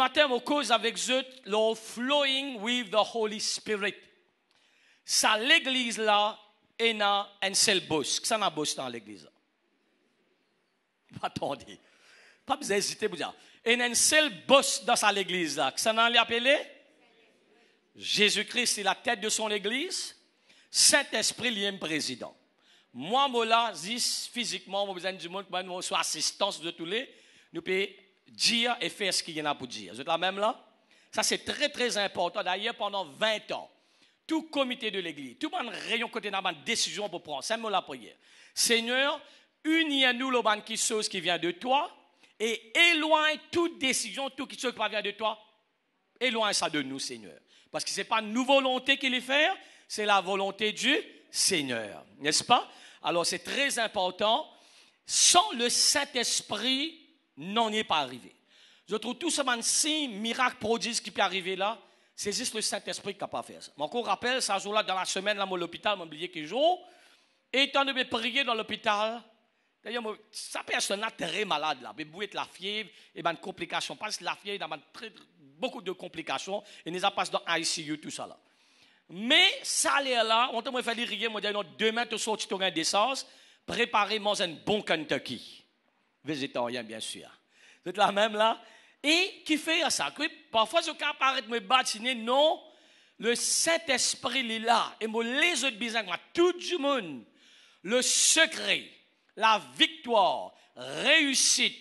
matin, on cause avec eux le flowing with the Holy Spirit. Ça, l'église là, est a un seul boss. Ça n'a boss dans l'église Attendez. Pas besoin d'hésiter pour dire. a un seul boss dans sa l'église là. Ça n'a appelé? Jésus-Christ est la tête de son église. Saint-Esprit, le président. Moi, moi là, physiquement, moi, besoin du monde, moi, soit assistance de tous les. Nous payons dire et faire ce qu'il y en a pour dire. Vous êtes là même là? Ça, c'est très, très important. D'ailleurs, pendant 20 ans, tout comité de l'Église, tout le monde rayon côté n'a décision pour prendre. C'est la prière. Seigneur, unis-nous le qui qui vient de toi et éloigne toute décision, tout qui chose qui vient de toi. Éloigne ça de nous, Seigneur. Parce que ce n'est pas nos volontés qui les font, c'est la volonté du Seigneur. N'est-ce pas? Alors, c'est très important. Sans le Saint-Esprit, non, est pas arrivé. Je trouve tout ce si miracle, prodige qui peut arriver là, c'est juste le Saint-Esprit qui a pas fait ça. Mon encore rappelle, ça jour-là, dans la semaine, là, moi, l'hôpital, m'a oublié quelques jour. Et étant de me prier dans l'hôpital, d'ailleurs, ça personne là très malade là. Mais a la fièvre, et ben, complications. Parce que la fièvre, il a beaucoup de complications. Et nous passé dans ICU, tout ça là. Mais ça là, on t'a fait rire, moi, demain, tu sors, tu auras un préparez-moi un bon Kentucky végétarien, bien sûr. C'est la même là? Et qui fait ça? parfois, je peux de me battre. non, le Saint-Esprit est là. Et moi, les autres bizarres, tout le monde, le secret, la victoire, réussite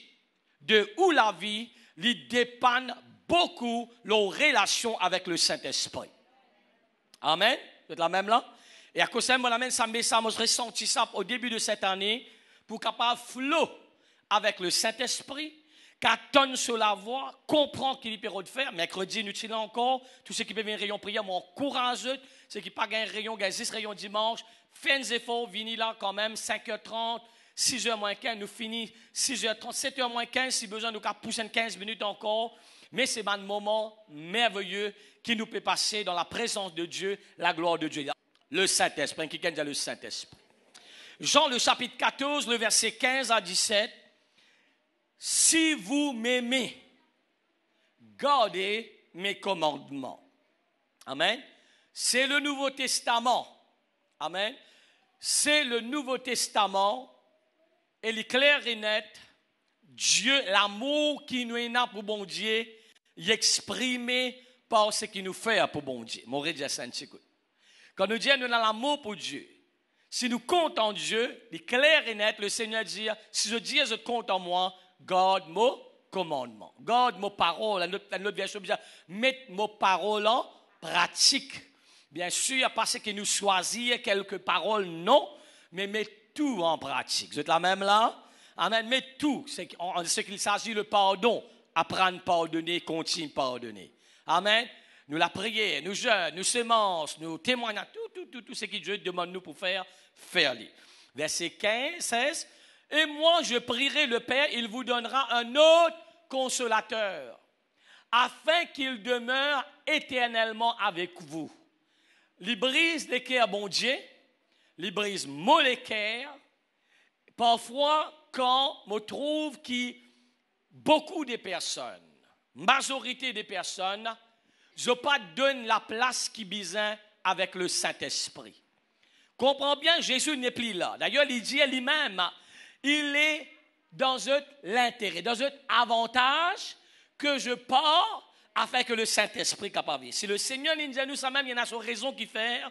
de où la vie, lui dépend beaucoup nos relations avec le Saint-Esprit. Amen. C'est la même là? Et à cause de ça, je ressenti ça au début de cette année pour capable flot avec le Saint-Esprit, tonne sur la voie, comprend qu'il de faire. Mercredi, inutile encore. Tous ceux qui peuvent venir rayon prière, m'encourage eux. Ceux qui pas gagner rayon, gagnent 6 rayons dimanche. Fin des efforts, venez là quand même, 5h30. 6h moins 15, nous finissons 6h30, 7h moins 15, si besoin, nous pousser 15 minutes encore. Mais c'est un moment merveilleux qui nous peut passer dans la présence de Dieu, la gloire de Dieu. Le Saint-Esprit, qui gagne le Saint-Esprit. Jean le chapitre 14, le verset 15 à 17. Si vous m'aimez, gardez mes commandements. Amen. C'est le Nouveau Testament. Amen. C'est le Nouveau Testament. Et il est clair et net. Dieu, l'amour qui nous est pour bon Dieu, il est exprimé par ce qu'il nous fait pour bon Dieu. Quand nous disons nous avons l'amour pour Dieu, si nous comptons en Dieu, il est clair et net, le Seigneur dit, si je dis, je compte en moi, garde mon commandement. Garde mon parole. La notre version dit, mettre mon parole en pratique. Bien sûr, parce que nous choisit quelques paroles, non, mais mettez tout en pratique. Vous êtes la même là? Amen. Mais tout, c'est ce qu'il s'agit le pardon. Apprendre pardonner, continue pardonner. Amen. Nous la prier, nous jeûnons, nous semences, nous témoignons tout, tout, tout, tout ce que Dieu demande nous pour faire. Verset 15, 16. Et moi, je prierai le Père, il vous donnera un autre consolateur, afin qu'il demeure éternellement avec vous. Les brises bon Dieu, les brises Parfois, quand me trouve qui beaucoup de personnes, majorité des personnes, je pas donne la place qui besoin avec le Saint-Esprit. Comprends bien, Jésus n'est plus là. D'ailleurs, il dit lui-même, il est dans un l'intérêt, dans un avantage que je pars afin que le Saint-Esprit capable. Si le Seigneur nous nous ça même, il y en a son raison qui fait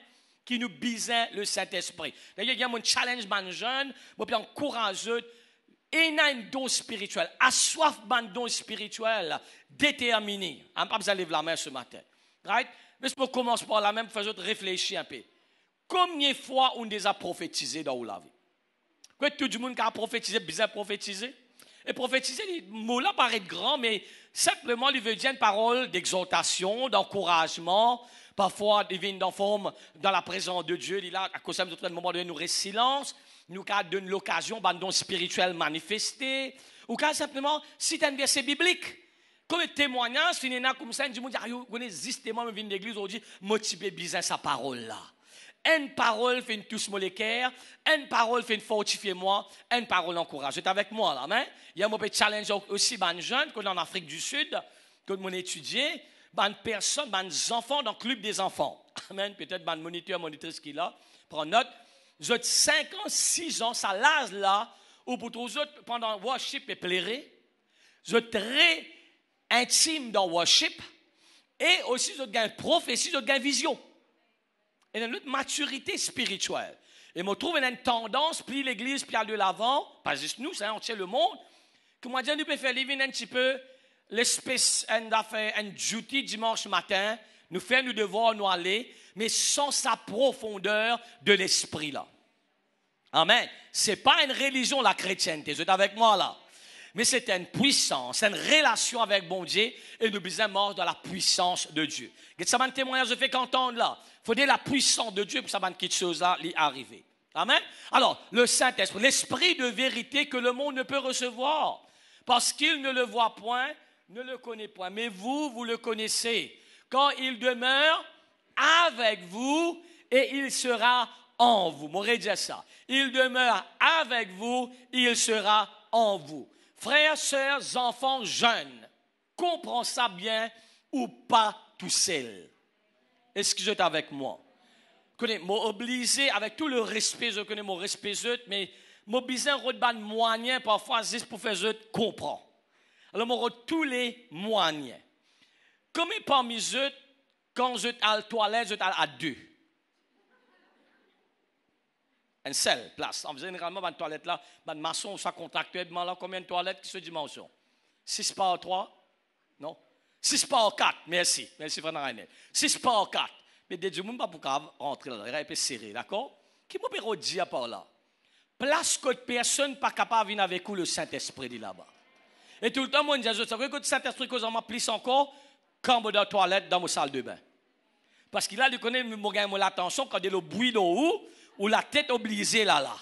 qui nous bise le Saint-Esprit. D'ailleurs, il y a mon challenge, man jeune, mon bien courageux, il y a un don spirituel, assoif un don spirituel déterminé. Je ne ah, pas besoin de la main ce matin. Right? Mais je commence par la même, faisons réfléchir un peu combien de fois on les a prophétisé dans la vie Que tout le monde qui a prophétisé, bizarre prophétisé. Et prophétiser, le mot là paraît grand, mais simplement, il veut dire une parole d'exhortation, d'encouragement. Parfois, il vient dans forme, dans la présence de Dieu. Il a, à cause de notre moment donné, nous reste silence. Nous donne l'occasion, d'un ben, don spirituel manifesté. Ou quand simplement, si un verset biblique. Comme témoignage, si pas comme ça, monde dit, ah, vous existe, justement de on dit, motiver bizarre sa parole là. Une parole fait une touche moléculaire, une parole fait une fortifier moi, une parole encourage. C'est avec moi là, mais il y a un petit challenge aussi, les jeunes que en Afrique du Sud, que mon étudié, personnes, personne, les enfants dans le club des enfants. Amen. Peut-être ban moniteur, monitrice qui là, prends note. Vous êtes 5 ans, 6 ans, ça l'âge là, ou pour tous autres, pendant worship et plairé, je très intime dans worship, et aussi vous avez une prophétie, vous avez une vision. Et y a une autre maturité spirituelle. Et je trouve, une tendance, puis l'Église, puis aller de l'avant, pas juste nous, c'est on tient le monde, que moi, Dieu nous peut faire vivre un petit peu l'espèce un duty dimanche matin, nous faire nos devoirs, nous aller, mais sans sa profondeur de l'esprit là. Amen. C'est pas une religion, la chrétienté. Vous êtes avec moi là mais c'est une puissance, une relation avec bon Dieu, et nous sommes morts dans la puissance de Dieu. que ça un témoignage, je fais qu'entendre là. Il faut dire la puissance de Dieu pour que ça quelque chose là, lui arriver. Amen. Alors, le Saint-Esprit, l'esprit de vérité que le monde ne peut recevoir, parce qu'il ne le voit point, ne le connaît point. Mais vous, vous le connaissez. Quand il demeure avec vous, et il sera en vous. dit ça. Il demeure avec vous, il sera en vous. Frères, sœurs, enfants, jeunes, comprends ça bien ou pas tout seul. Est-ce que vous êtes avec moi? Connais, obligé, avec tout le respect, je connais mon respect, mais moi un de moyens, parfois juste pour faire je comprends. Alors, mon tous les moyens. Comme parmi eux, quand je suis à la toilette, je suis à deux. Une seule place. En généralement, dans une toilette là, dans une maçon, ça contacte là, combien de toilettes qui se dimension 6 par 3 Non 6 par 4, merci. Merci, Frère René. 6 par 4. Mais des gens ne peuvent pas rentrer là, il est serré, d'accord Qui peut dire par là Place que personne n'est pas capable de venir avec vous, le Saint-Esprit dit là-bas. Et tout le temps, moi, je dis, que le Saint-Esprit, que plus encore, quand dans la toilette, dans ma salle de bain. Parce qu'il a, il connaît, mon attention quand il y a le bruit d'eau, ou la tête obligée là là.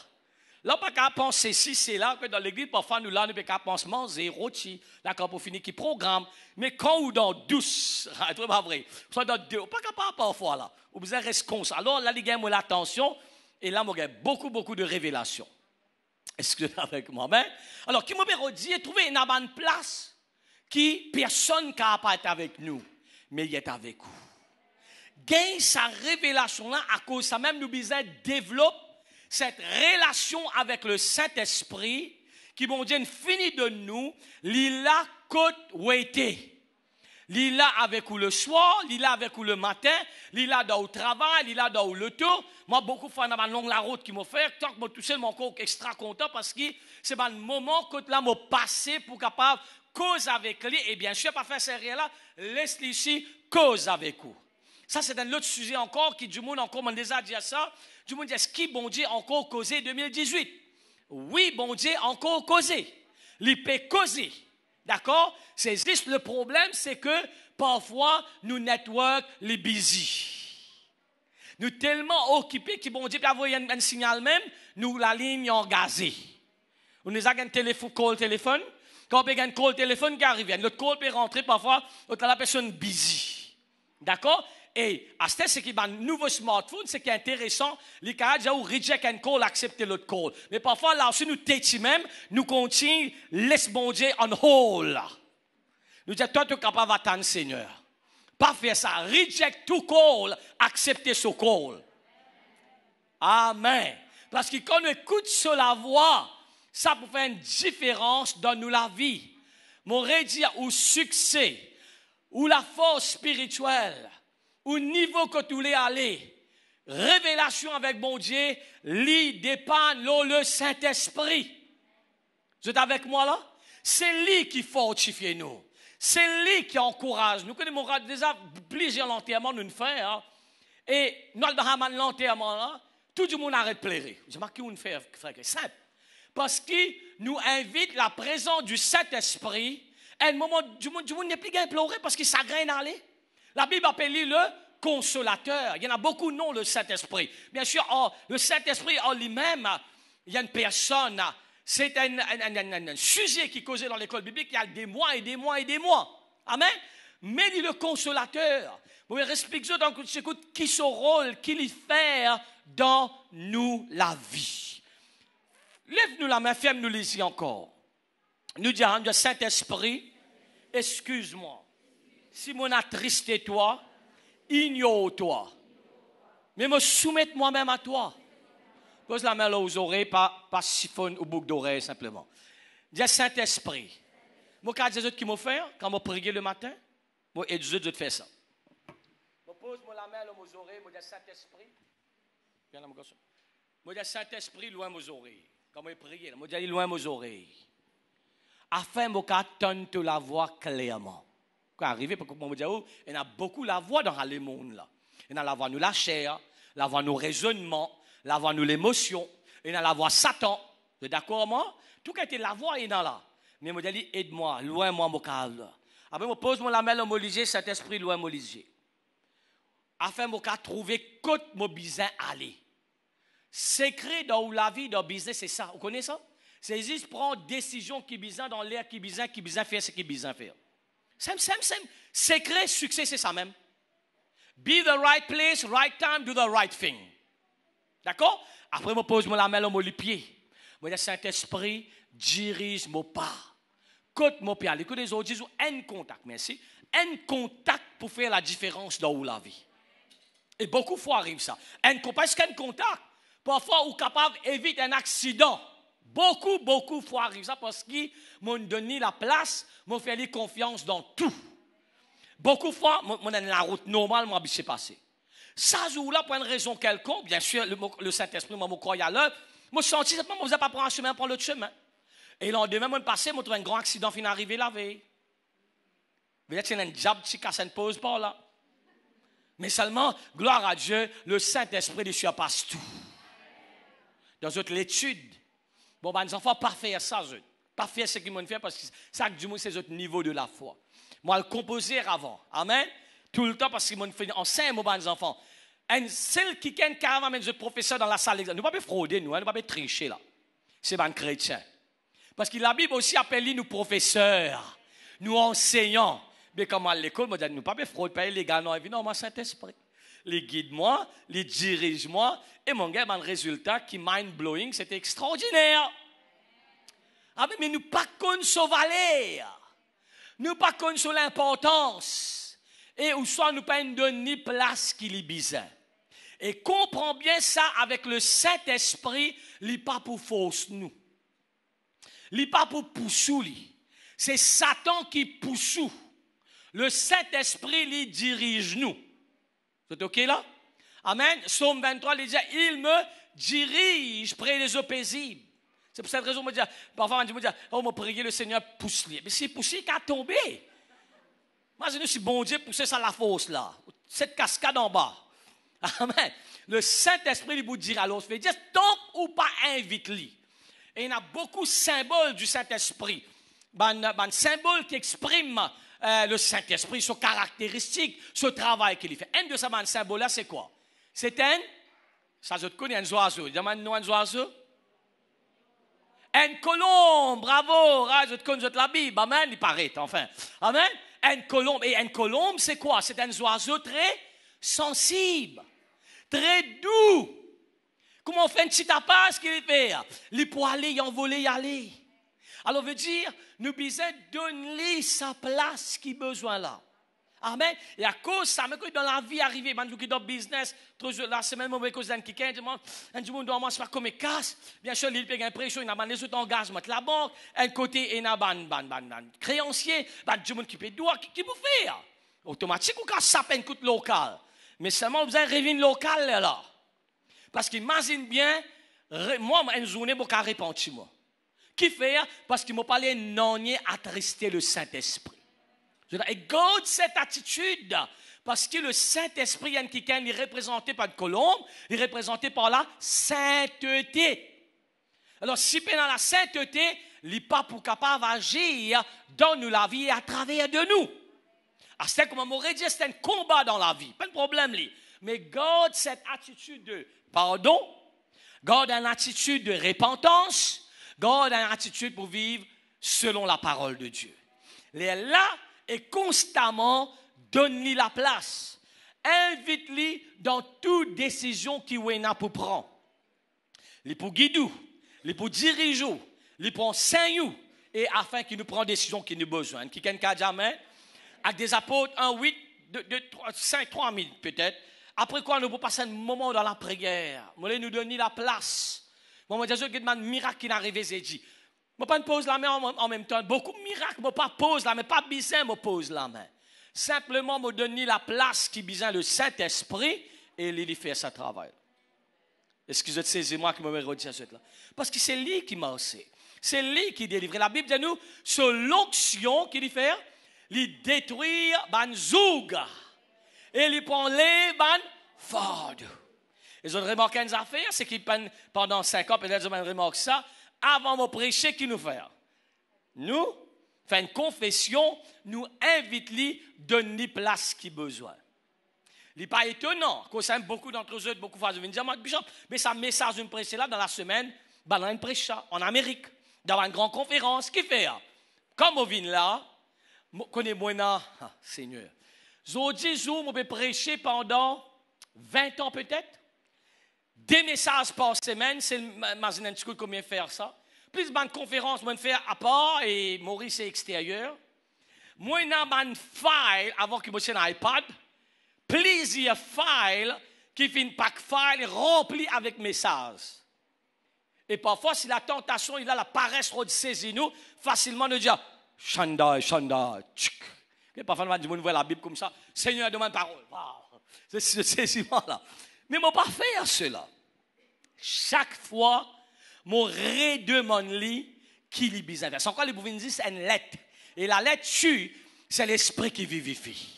Là, pas qu'à penser si c'est là que dans l'église, parfois nous là, nous pas penser manger, rôti, d'accord, pour finir, qui programme, mais quand ou dans douce, c'est pas vrai, soit dans deux, pas capable parfois là, ou besoin reste réponse. Alors là, eu a l'attention, et là, moi, beaucoup, beaucoup de révélations. excusez avec moi, ben? Alors, qui m'a dit, trouver une bonne place qui personne n'a pas été avec nous, mais il est avec vous gagne sa révélation-là à cause ça même, nous besoin développe cette relation avec le Saint-Esprit qui, nous Dieu, finit de nous, l'ila côte lîle L'ila avec ou le soir, l'ila avec ou le matin, l'ila dans le travail, l'ila dans le tour. Moi, beaucoup de fois, dans ma longue la route qui m'a fait, tant que moi, tout seul, mon corps extra content parce que c'est le moment que là, m'a passé pour capable cause avec lui. Et bien sûr, pas faire ces là laisse ici cause avec vous. Ça, c'est un autre sujet encore qui, du monde, encore, on les déjà dit ça. Du monde dit, est-ce qui, bon Dieu, encore causé 2018? Oui, bon Dieu, encore causé. Il peut causer. D'accord? C'est juste le problème, c'est que parfois, nous network les busy. Nous tellement occupés qui bon Dieu, puis avoir un, un, signal même, nous la ligne est gazé. On nous a un téléphone, call téléphone. Quand on a un call téléphone qui arrive, notre call peut rentrer parfois, on la personne busy. D'accord et à ce qui un nouveau smartphone, c'est qui est intéressant, les cas où oh, reject un call, accepter l'autre call. Mais parfois, là aussi, nous t'étions même, nous continuons, laisse moi Dieu en hall. Nous disons, toi, tu es capable d'attendre, Seigneur. Pas faire ça. Reject tout call, accepter ce call. Amen. Parce que quand on écoute sur la voix, ça peut faire une différence dans nous la vie. Mon dire au succès, ou la force spirituelle, au niveau que tu voulais aller, révélation avec bon Dieu, lit dépend le Saint-Esprit. Vous êtes avec moi là? C'est lui qui fortifie nous. C'est lui qui encourage. Nous connaissons déjà plusieurs l'enterrement ne fin. Hein? Et nous avons l'enterrement là. Tout le monde arrête de pleurer. Je marque une faire. simple. Parce qu'il nous invite la présence du Saint-Esprit. Et le moment du monde, du monde n'est plus qu'à pleurer parce qu'il s'agraine à aller. La Bible appelle le consolateur. Il y en a beaucoup, non, le Saint-Esprit. Bien sûr, oh, le Saint-Esprit en oh, lui-même, il y a une personne, c'est un, sujet qui causait dans l'école biblique il y a des mois et des mois et des mois. Amen. Mais est le consolateur. Vous explique dans qui son rôle, qu'il y fait dans nous la vie. Lève-nous la main, ferme-nous les encore. Nous dirons, Saint-Esprit, excuse-moi si mon attristé toi, ignore-toi. Mais me soumette moi-même à toi. Pose la main là aux oreilles, pas, pas siphonne ou bouc d'oreille simplement. Dis Saint-Esprit. Moi, quand autres qui m'ont fait, quand je prié le matin, moi, et Dieu, je fais ça. Je pose la main là aux oreilles, je dis Saint-Esprit. Viens là, mon garçon. Je dis Saint-Esprit, loin aux oreilles. Quand je prié, je dis loin mes oreilles. Afin que je tente la voix clairement arrivé pour mon dieu, il y a beaucoup la voix dans le monde là. Il y a la voix nous la chair, la voix nous raisonnement, la voix nous l'émotion, il y a la voix Satan. Vous d'accord moi Tout qui était la voix est dans là. Mais je dis aide-moi, loin moi mon calme. Après, je pose main dans mon lisé, cet esprit loin mon lisé. Afin mon cas trouver côte mon bizin aller. Secret dans la vie, dans le business, c'est ça. Vous connaissez ça? C'est juste prendre décision qui bizarre dans l'air, qui bizarre, qui bizarre faire ce qui bizarre faire. C'est le secret Secret, succès, c'est ça même. Be the right place, right time, do the right thing. D'accord Après, je pose la main sur le pied. Je dis, Saint-Esprit, dirige mon pas. Côte mon pied. Les des autres, disent, un contact, merci. Un contact pour faire la différence dans la vie. Et beaucoup de fois arrive ça. Un, parce qu'un contact, parfois, on est capable d'éviter un accident beaucoup, beaucoup fois arrive ça parce qu'ils m'ont donné la place, m'ont fait lui confiance dans tout. Beaucoup de fois, mon dans la route normalement, c'est passé. Ça, là, pour une raison quelconque, bien sûr, le, Saint-Esprit m'a croyé à l'heure, je me senti je ne pas prendre un chemin, prendre l'autre chemin. Et le lendemain, je passé, je trouvé un grand accident, fin arrivé la veille. Vous c'est un diable qui casse une pause par là. Mais seulement, gloire à Dieu, le Saint-Esprit il surpasse tout. Dans notre l'étude, Bon, ben, bah, les enfants, faire ça, eux. faire ce qu'ils m'ont fait parce que ça, du moins, c'est autre niveau de la foi. Moi, le composer avant. Amen. Tout le temps parce qu'ils m'ont fait enseigne, moi, ben, les enfants. Et celle qui est carrément mes le professeur dans la salle d'examen, nous ne pouvons pas frauder, nous, hein, nous ne pouvons pas tricher là. C'est un chrétien. Parce que la Bible aussi appelle nous professeurs, nous enseignants. Mais comme à l'école, nous ne pouvons pas frauder, pas illégal, non, non, Saint-Esprit les guide-moi, les dirige-moi. Et mon gars, ben, le résultat qui mind-blowing, c'est extraordinaire. Ah, mais, nous pas qu'on Nous pas connaissons sur l'importance. Et nous soit nous pas une ni place qui est bizarre. Et comprends bien ça avec le Saint-Esprit, il pas pour force nous. Il pas pour nous C'est Satan qui poussou. Le Saint-Esprit, il dirige nous. Vous OK là? Amen. Psaume 23, il dit, il me dirige près des eaux paisibles. C'est pour cette raison que dis, parfois on me dit, oh, m'a prié le Seigneur pousse le Mais c'est poussé qu'à tomber. Imaginez si bon Dieu poussait ça à la fosse là, cette cascade en bas. Amen. Le Saint-Esprit il vous dira alors, Il dire, tombe ou pas, invite » Et il y a beaucoup de symboles du Saint-Esprit. Un symbole qui exprime euh, le Saint-Esprit, ses caractéristique, ce travail qu'il fait. Un de ces symboles-là, c'est quoi C'est un, ça je te connais un oiseau. Demande-nous un oiseau. Un colombe, bravo, ah, je te connais la Bible, amen, bah, il paraît, enfin. Amen. Ah, un colombe, et un colombe, c'est quoi C'est un oiseau très sensible, très doux. Comment on fait petit petite ce qu'il fait Il peut il y envoler, y aller. Alors veut dire, nous devons donne-lui sa place qui besoin là. Amen. Et à cause ça, même dans la vie arrivée, man, qui dans le business, la semaine, moi, cause d'un quelqu'un, du monde, du monde, on pas comme casse. Bien sûr, il paye une pression, il a les autres engagements. La banque, un côté, il y a ban, ban, ban, ban. Créancier, ban, du monde qui paye droit, qui peut faire. Hein. Automatique, ou casse ça, peine coûte local. Mais seulement, vous avez revenu local, là. Parce qu'imagine bien, moi, une journée, je vais répondre chez moi. Qui fait? Parce qu'ils m'ont parlé non, attrister le Saint-Esprit. Et garde cette attitude parce que le Saint-Esprit, qui représenté par une colombe, il est représenté par la sainteté. Alors, si on dans la sainteté, il pas pour capable agir dans nous la vie à travers de nous. Ah, c'est comme on dit, c'est un combat dans la vie, pas de problème. Mais garde cette attitude de pardon, garde une attitude de repentance, Garde une attitude pour vivre selon la parole de Dieu. Il est là et constamment donne-lui la place. Invite-lui dans toute décision qui Wena pour prendre. Il est pour guider, il pour diriger, il est pour enseigner, et afin qu'il nous prenne des décisions qu'il nous besoin. Qui qu'un jamais? Avec des apôtres, 1, 8, deux, 3, 5, 3 peut-être. Après quoi, nous pouvons passer un moment dans la prière. voulez nous donner la place Bon, je dis, un miracle qui est arrivé, j'ai dit. Je ne pose la main en, même temps. Beaucoup de miracles, je pas pose la main. Pas besoin je poser la main. Simplement, me donne la place qui besoin le Saint-Esprit et lui fait sa travail. Excusez-moi, c'est moi qui me à cette là. Parce que c'est lui qui m'a aussi. C'est lui qui délivre. La Bible dit nous, c'est l'onction qui lui fait, il détruire banzouga, Et lui prend les ban ils ont remarqué une affaire, c'est qu'ils prennent pendant cinq ans, peut-être ils ont remarqué ça, avant de prêcher, qu'ils nous font? Nous, faire une confession, nous invite-les donner place qui besoin. Ce n'est pas étonnant, que beaucoup d'entre eux, beaucoup de vont dire, mais ça message une prêcher là dans la semaine, ben, une prêche hein, en Amérique, dans une grande conférence, qui fait hein? Comme on vient là, connais-moi là, ah, Seigneur. Zodi dit, on vais prêcher pendant 20 ans peut-être des messages par semaine. C'est le School combien faire ça. Plus de conférences, moins faire à part et Maurice est extérieur. Moins de file avant qu'il soit un iPad. plus il y a un file qui fait une pack file rempli avec messages. Et parfois, si la tentation, il a la paresse de saisir nous, facilement de dire Chanda, Chanda, tchik. Et parfois, on va la Bible comme ça Seigneur, demande parole. Wow. C'est ce saisissement-là. Mais on ne pas faire cela chaque fois, mon redemande qui qui lui besoin. Son les bouvines disent, c'est une lettre. Et la lettre tue, c'est l'esprit qui vivifie.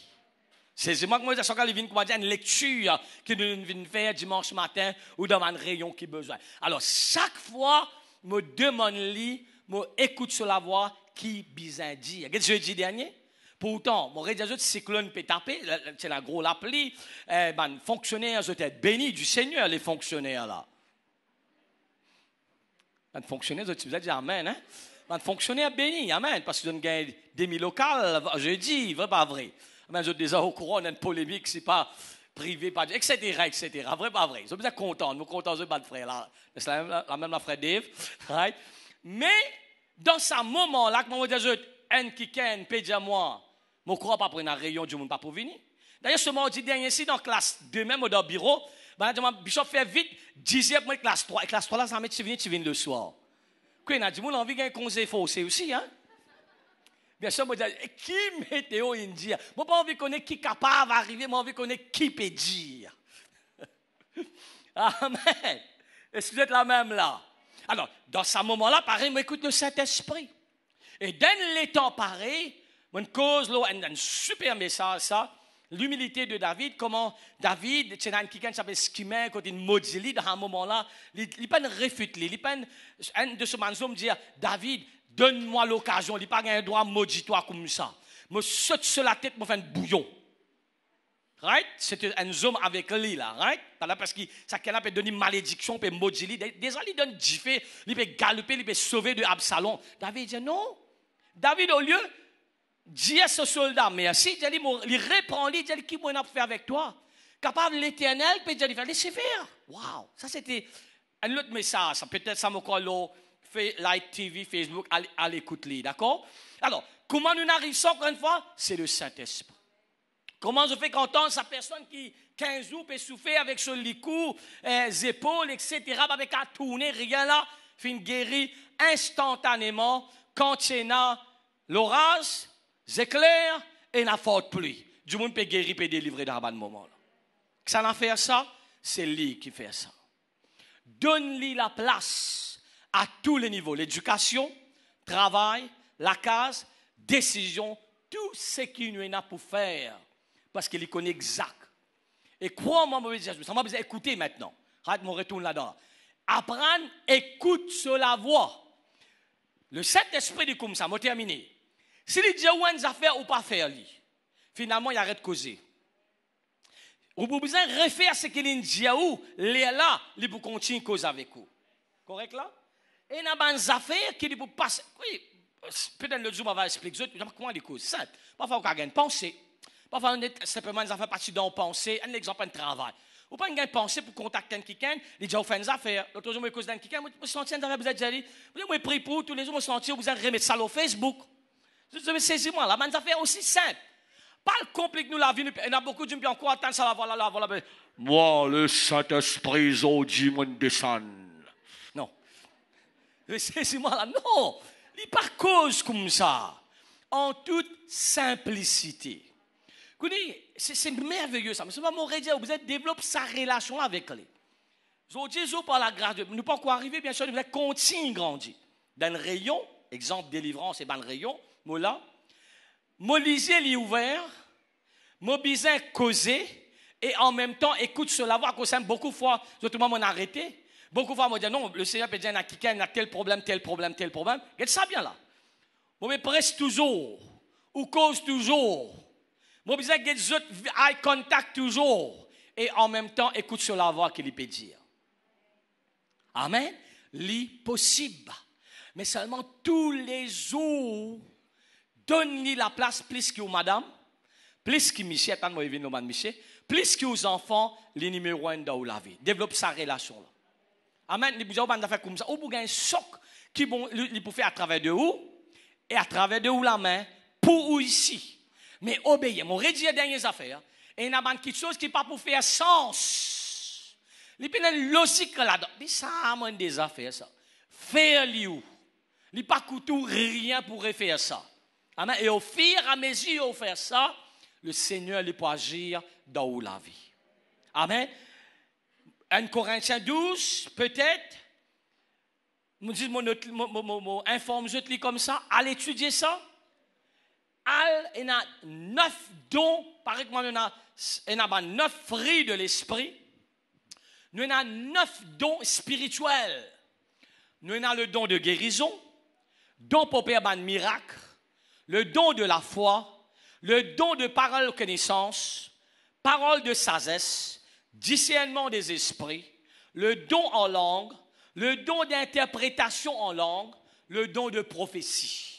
C'est moi que moi, disais, quand il vient dire une lecture que nous venons faire dimanche matin ou dans un rayon qui besoin. Alors, chaque fois, me demande je écoute sur la voix qui besoin dit. je dis dernier. Pourtant, mon rédacteur de cyclone peut taper, c'est la gros appli, eh ben, fonctionnaires, je t'ai béni du Seigneur, les fonctionnaires là de fonctionnaire, vous avez dit Amen. Hein? Quand à béni, Amen. Parce que vous avez des mille locales jeudi, vrai pas vrai. Mais je déjà au courant une polémique, c'est pas privé, pas etc., etc. Vrai pas vrai. Vous êtes content, nous content de battre frère là. C'est la même la frère Dave. Right? Mais dans ce moment-là, que je dis, un qui ken, moi, je ne crois pas prendre un rayon du monde pas pour venir. D'ailleurs, ce moment dit dernier, si dans classe, demain, au bureau, vais bah, faire vite, bishop vite vit, dizye avec classe 3. Et classe 3 la ça tu viens, tu viens le soir. dit, on dit, moi, l'envie gen conseil conseil aussi. hein Bien sûr, moi, eh, qui météo il dit hein. Moi, pas envie de connaître qui est capable d'arriver, moi, envie de connaître qui peut dire. Amen. Est-ce que vous êtes la même là Alors, dans ce moment-là, pareil, moi, écoute le Saint-Esprit. Et dans les temps pareils, une cause, là, un super message, ça, l'humilité de David, comment David, c'est un quelqu'un qui s'appelle Skimen, quand il maudit, dans un moment-là, il peut pas réfuter, il peut, pas un de ce manzom dire David, donne-moi l'occasion, il n'a pas un droit maudit-toi comme ça. Me saute sur la tête, me fait un bouillon. Right? C'est un homme avec lui, là, right? Parce que ça qu'elle peut donner malédiction, peut maudire. Déjà, il donne gifé, il peut galoper, il peut sauver de Absalom. David dit non. David, au lieu, Dieu ce soldat, merci, je lui répond, lui dit, qui a fait avec toi Capable l'éternel, peut dire, lui les sévères. Waouh, ça c'était un autre message, peut-être ça me colle fait live TV, Facebook, à l'écoute-les, d'accord Alors, comment nous arrivons encore une fois C'est le Saint-Esprit. Comment je fais qu'entendre sa personne qui 15 jours peut souffrir avec son licou, les euh, épaules, etc., avec à tourner, rien là, fin guéri instantanément, quand contenant l'orage, c'est clair et la forte Tout Du monde peut guérir, peut délivrer dans un moment. Qui ça fait ça? C'est lui qui fait ça. Donne-lui la place à tous les niveaux. L'éducation, travail, la case, décision, tout ce qu'il y en a pour faire. Parce qu'il connaît exact. Et crois-moi, mon Jésus, ça m'a besoin Écoutez maintenant. Je mon retour là-dedans. Apprendre, écoute sur la voix. Le Saint-Esprit dit comme ça, m'a terminé. Si les gens ont des affaires ou pas faire, finalement, il arrête de causer. Vous pouvez besoin refaire ce qu'il dit ou, les là, il peut continuer à causer avec vous. Correct là? Et a des affaires qu'il peut passer, oui, peut-être le jour, on va expliquer, comment il cause ça? Parfois, on avez une pensée. Parfois, on est simplement des affaires partie d'une pensée, un exemple, un travail. Ou pas une pensée pour contacter quelqu'un, les Les font des affaires. L'autre jour, on a causé quelqu'un, je me suis senti, vous êtes déjà dit, vous avez pris pour tous les jours, je me senti, vous remettre ça au Facebook. Je saisir moi la Mais ça fait aussi simple. Pas le complique nous la vie. Il y a beaucoup de gens qui encore ça, la voilà, voilà. Ben. Moi, le Saint-Esprit, mon descend. Non. saisis moi là. Non. Il n'y cause comme ça. En toute simplicité. C'est merveilleux ça. Mais c'est pas mon vous êtes développé sa relation avec lui. je par la grâce de Dieu, nous pas encore arriver, bien sûr, nous voulons continuer grandir. Dans le rayon, exemple délivrance et dans le rayon, mot-là. lisier l'y ouvert, bisin, causé, et en même temps, écoute cela, voir que beaucoup de fois, justement, on arrêté. Beaucoup de fois, on dit non, le Seigneur peut dire, y a tel problème, tel problème, tel problème. Regarde ça bien là. Moi, je presse toujours, ou cause toujours. Moi, je autres eye contact toujours. Et en même temps, écoute cela, voix qu'il peut dire. Amen. possible. Mais seulement tous les jours, donne-lui la place plus que madame, plus que monsieur, tant moi plus que aux enfants, les numéro un dans la vie. Développe sa relation Amen, les avez a faire comme ça. Ou pour un choc qui bon il faire à travers de où et à travers de où la main pour ou ici. Mais obéir, mon les dernières affaires hein. et y a quelque chose qui n'est pas pour faire sens. Il y a une logique là-dedans. Mais ça a des affaires ça. Faire le Il n'y a pas rien pour refaire ça. Amen. Et au fur et à mesure faire ça, le Seigneur lui peut agir dans la vie. Amen. 1 Corinthiens 12, peut-être. me dit, informe-je lis comme ça. Allez étudier ça. il y a neuf dons. Par exemple, il y a ben neuf fruits de l'esprit. Nous avons neuf dons spirituels. Nous avons le don de guérison, don pour faire un ben miracle, le don de la foi, le don de parole de connaissance, parole de sagesse, discernement des esprits, le don en langue, le don d'interprétation en langue, le don de prophétie.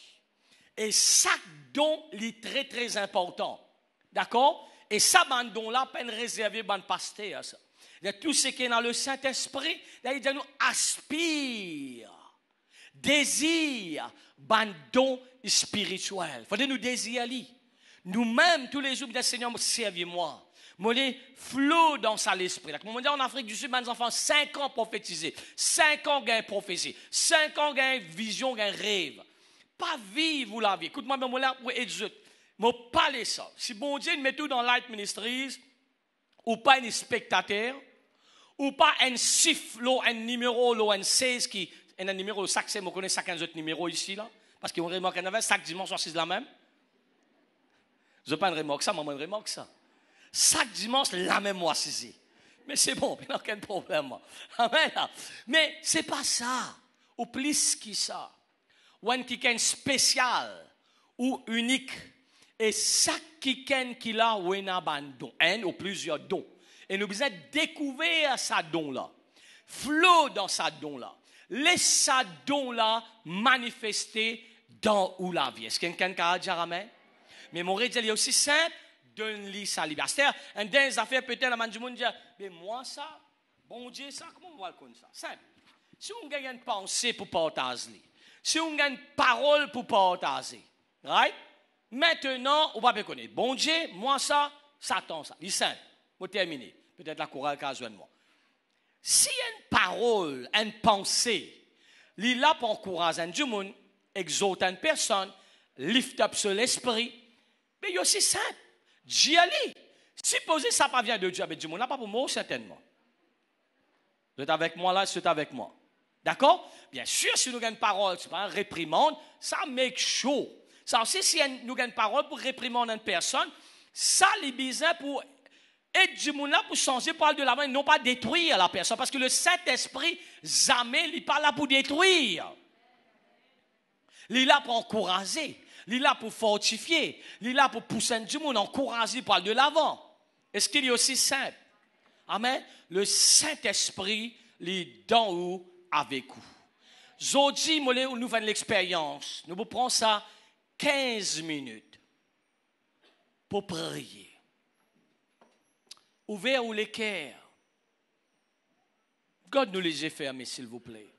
Et chaque don est très très important. D'accord Et ça, là don-là, peine réservé bonne pasteur. tout ce qui est dans le Saint-Esprit, il dit nous aspire, Désir don spirituel. que nous désirer. Nous-mêmes, tous les jours, nous Seigneur, servez-moi. Mollet flot dans sa l'esprit. Comme on en Afrique du Sud, mes enfants, 5 ans prophétisés, 5 ans gain prophétie, 5 ans gain vision, gain rêve. Pas vivre la vie. Écoute-moi, bien, moi là, pour exulte. vais pas les ça. Si bon Dieu met tout dans Light Ministries, ou pas un spectateur, ou pas un chiffre, un numéro, un 16 qui un numéro sac c'est, on connaît chacun autres numéros ici, là, parce qu'on remarque en avait, chaque dimanche, c'est la même. Je pas une remorque ça, moi, maman remorque ça. Chaque dimanche, la même moi, c'est Mais c'est bon, il n'y a aucun problème. Amen. Mais n'est pas ça. Ou plus que ça. Ou un est spécial ou unique. Et chaque quelqu'un qui a, ou un don. Un ou plusieurs dons. Et nous devons découvrir sa don-là. Flot dans sa don-là laisse ça don là manifester dans ou la vie. Est-ce qu'il a quelqu'un qui a déjà ramené? Mais mon rédit il est aussi simple, donne-lui sa liberté. C'est-à-dire, un des affaires peut-être, la du monde dit, mais moi ça, bon Dieu ça, comment on va le comme ça? Simple. Si on gagne une pensée pour partager, si on gagne une parole pour partager, right? Maintenant, on va bien connaître. Bon Dieu, moi ça, Satan ça. Il est simple. On terminer. Peut-être la chorale qui a besoin de moi. Si une une pensée. lila là pour encourager du monde, exhorter une personne, lift up son esprit, Mais il aussi simple. Djali. Supposez ça pas vient de Dieu, mais du monde là pas pour moi certainement. Vous êtes avec moi là, c'est avec moi. D'accord Bien sûr, si nous avons une parole, c'est pas réprimande, ça make chaud. Ça aussi, si nous avons une parole pour réprimander une personne, ça, les pour et du monde là pour changer, parle de l'avant, non pas détruire la personne. Parce que le Saint-Esprit, jamais, il n'est pas là pour détruire. Il est là pour encourager. Il est là pour fortifier. Il est là pour pousser du monde, encourager, parle de l'avant. Est-ce qu'il est aussi simple? Amen. Le Saint-Esprit, il est dans vous, avec vous. Aujourd'hui, nous faisons l'expérience. Nous vous prends ça 15 minutes pour prier. Ouvert ou l'équerre. God nous les yeux fermés, s'il vous plaît.